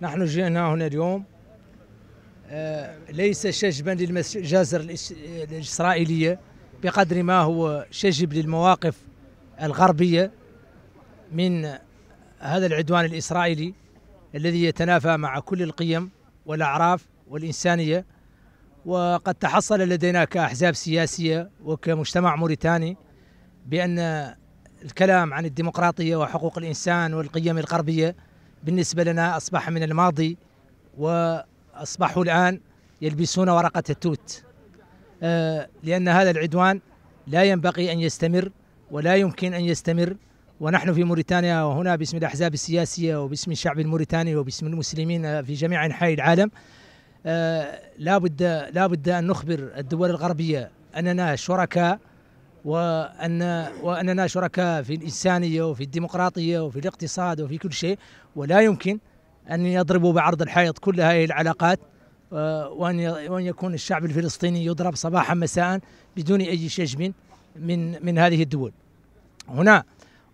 نحن جئنا هنا اليوم آه، ليس شجبا للمجازر الإسرائيلية بقدر ما هو شجب للمواقف الغربية من هذا العدوان الإسرائيلي الذي يتنافى مع كل القيم والأعراف والإنسانية وقد تحصل لدينا كأحزاب سياسية وكمجتمع موريتاني بأن الكلام عن الديمقراطية وحقوق الإنسان والقيم الغربية بالنسبة لنا أصبح من الماضي وأصبحوا الآن يلبسون ورقة التوت آه، لأن هذا العدوان لا ينبغي أن يستمر ولا يمكن أن يستمر ونحن في موريتانيا وهنا باسم الأحزاب السياسية وباسم الشعب الموريتاني وباسم المسلمين في جميع أنحاء العالم آه، لا بد لا بد أن نخبر الدول الغربية أننا شركاء وأن وأننا شركاء في الإنسانية وفي الديمقراطية وفي الاقتصاد وفي كل شيء ولا يمكن أن يضربوا بعرض الحائط كل هذه العلاقات آه، وأن وأن يكون الشعب الفلسطيني يضرب صباحا مساء بدون أي شجم من من هذه الدول. هنا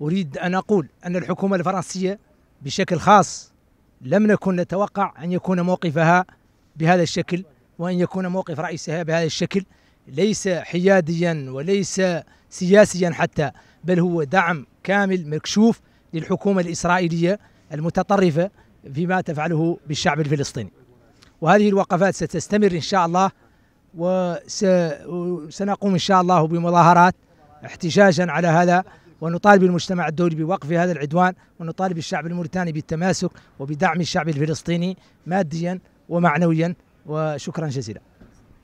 أريد أن أقول أن الحكومة الفرنسية بشكل خاص لم نكن نتوقع أن يكون موقفها بهذا الشكل وأن يكون موقف رئيسها بهذا الشكل ليس حياديا وليس سياسيا حتى بل هو دعم كامل مكشوف للحكومة الإسرائيلية المتطرفة فيما تفعله بالشعب الفلسطيني وهذه الوقفات ستستمر إن شاء الله وسنقوم إن شاء الله بمظاهرات احتجاجا على هذا ونطالب المجتمع الدولي بوقف هذا العدوان ونطالب الشعب الموريتاني بالتماسك وبدعم الشعب الفلسطيني ماديا ومعنويا وشكرا جزيلا